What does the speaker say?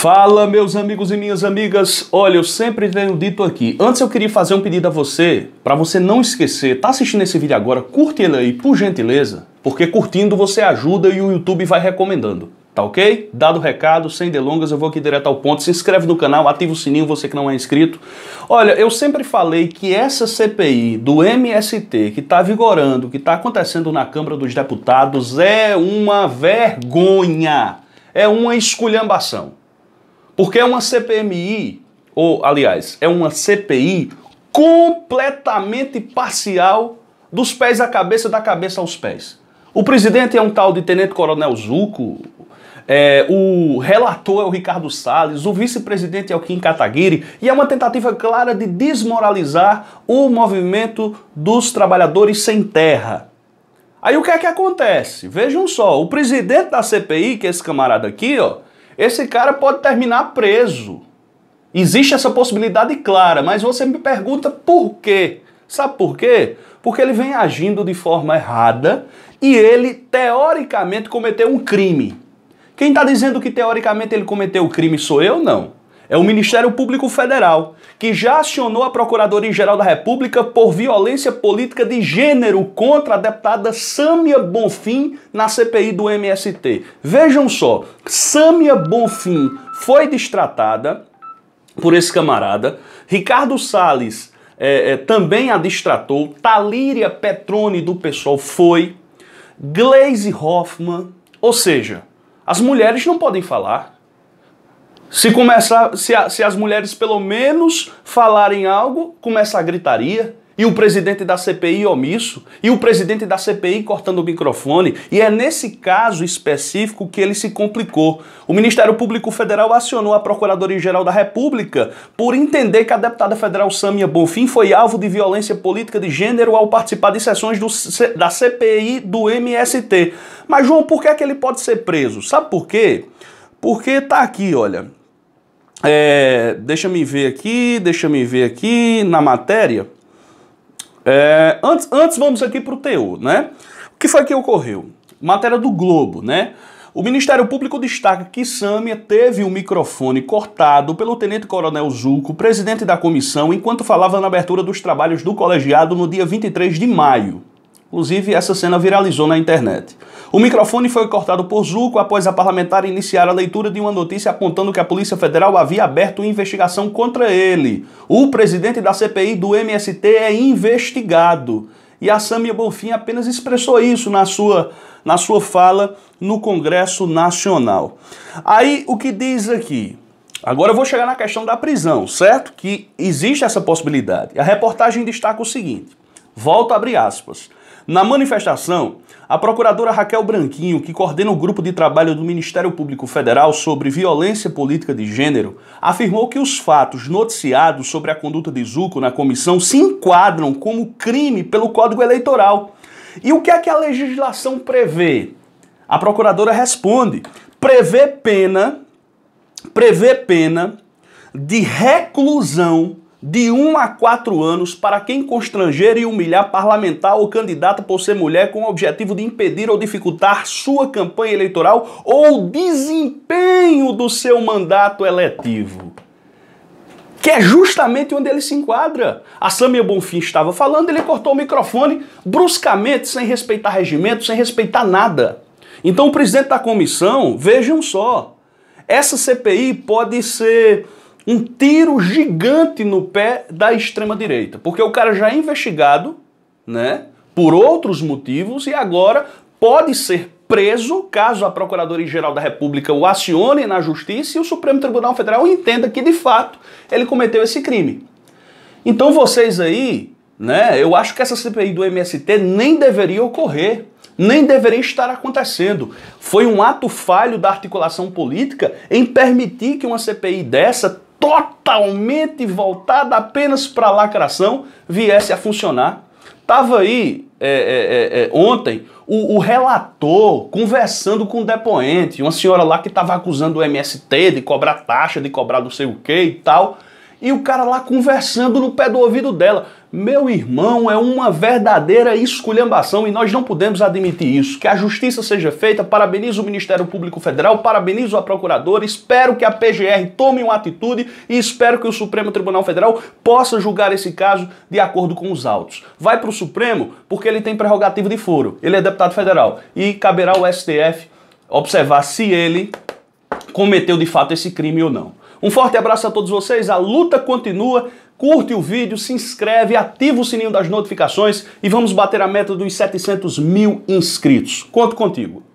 Fala, meus amigos e minhas amigas. Olha, eu sempre tenho dito aqui. Antes eu queria fazer um pedido a você, para você não esquecer. Tá assistindo esse vídeo agora? Curte ele aí, por gentileza, porque curtindo você ajuda e o YouTube vai recomendando. Tá ok? Dado o recado, sem delongas, eu vou aqui direto ao ponto. Se inscreve no canal, ativa o sininho, você que não é inscrito. Olha, eu sempre falei que essa CPI do MST que está vigorando, que está acontecendo na Câmara dos Deputados, é uma vergonha. É uma esculhambação. Porque é uma CPMI, ou aliás, é uma CPI completamente parcial dos pés à cabeça, da cabeça aos pés. O presidente é um tal de Tenente Coronel Zuco, é, o relator é o Ricardo Salles, o vice-presidente é o Kim Kataguiri, e é uma tentativa clara de desmoralizar o movimento dos trabalhadores sem terra. Aí o que é que acontece? Vejam só, o presidente da CPI, que é esse camarada aqui, ó, esse cara pode terminar preso. Existe essa possibilidade clara, mas você me pergunta por quê? Sabe por quê? Porque ele vem agindo de forma errada e ele, teoricamente, cometeu um crime. Quem está dizendo que teoricamente ele cometeu o crime sou eu? Não é o Ministério Público Federal, que já acionou a Procuradoria-Geral da República por violência política de gênero contra a deputada Sâmia Bonfim na CPI do MST. Vejam só, Sâmia Bonfim foi distratada por esse camarada, Ricardo Salles é, é, também a distratou, Talíria Petrone do PSOL foi, Glaze Hoffman, ou seja, as mulheres não podem falar. Se começar, se, a, se as mulheres pelo menos falarem algo, começa a gritaria. E o presidente da CPI omisso, e o presidente da CPI cortando o microfone, e é nesse caso específico que ele se complicou. O Ministério Público Federal acionou a Procuradoria-Geral da República por entender que a deputada federal Samia Bonfim foi alvo de violência política de gênero ao participar de sessões do, da CPI do MST. Mas, João, por que, é que ele pode ser preso? Sabe por quê? Porque tá aqui, olha. É, deixa me ver aqui, deixa me ver aqui na matéria. É, antes, antes vamos aqui para o TU, né? O que foi que ocorreu? Matéria do Globo, né? O Ministério Público destaca que Sâmia teve o um microfone cortado pelo Tenente Coronel Zuco, presidente da comissão, enquanto falava na abertura dos trabalhos do colegiado no dia 23 de maio. Inclusive, essa cena viralizou na internet. O microfone foi cortado por Zuco após a parlamentar iniciar a leitura de uma notícia apontando que a Polícia Federal havia aberto investigação contra ele. O presidente da CPI do MST é investigado. E a Samia Bonfim apenas expressou isso na sua, na sua fala no Congresso Nacional. Aí o que diz aqui? Agora eu vou chegar na questão da prisão, certo? Que existe essa possibilidade. A reportagem destaca o seguinte: volta a abrir aspas. Na manifestação, a procuradora Raquel Branquinho, que coordena o grupo de trabalho do Ministério Público Federal sobre violência política de gênero, afirmou que os fatos noticiados sobre a conduta de Zuco na comissão se enquadram como crime pelo Código Eleitoral. E o que é que a legislação prevê? A procuradora responde: prevê pena, prevê pena de reclusão de 1 a 4 anos para quem constranger e humilhar parlamentar ou candidata por ser mulher com o objetivo de impedir ou dificultar sua campanha eleitoral ou desempenho do seu mandato eletivo. Que é justamente onde ele se enquadra. A Samia Bonfim estava falando, ele cortou o microfone bruscamente, sem respeitar regimento, sem respeitar nada. Então o presidente da comissão, vejam só, essa CPI pode ser um tiro gigante no pé da extrema-direita. Porque o cara já é investigado, né? Por outros motivos e agora pode ser preso caso a Procuradoria-Geral da República o acione na justiça e o Supremo Tribunal Federal entenda que de fato ele cometeu esse crime. Então vocês aí, né, eu acho que essa CPI do MST nem deveria ocorrer, nem deveria estar acontecendo. Foi um ato falho da articulação política em permitir que uma CPI dessa totalmente voltada apenas para lacração viesse a funcionar. Estava aí é, é, é, é, ontem o, o, relator conversando com o depoente, uma senhora lá que estava acusando o MST de cobrar taxa, de cobrar não sei o que e tal e o cara lá conversando no pé do ouvido dela. Meu irmão, é uma verdadeira esculhambação e nós não podemos admitir isso. Que a justiça seja feita, parabenizo o Ministério Público Federal, parabenizo a Procuradora, espero que a PGR tome uma atitude e espero que o Supremo Tribunal Federal possa julgar esse caso de acordo com os autos. Vai para o Supremo porque ele tem prerrogativa de foro, ele é deputado federal e caberá ao STF observar se ele cometeu de fato esse crime ou não. Um forte abraço a todos vocês, a luta continua. Curte o vídeo, se inscreve, ativa o sininho das notificações e vamos bater a meta dos 700 mil inscritos. Conto contigo.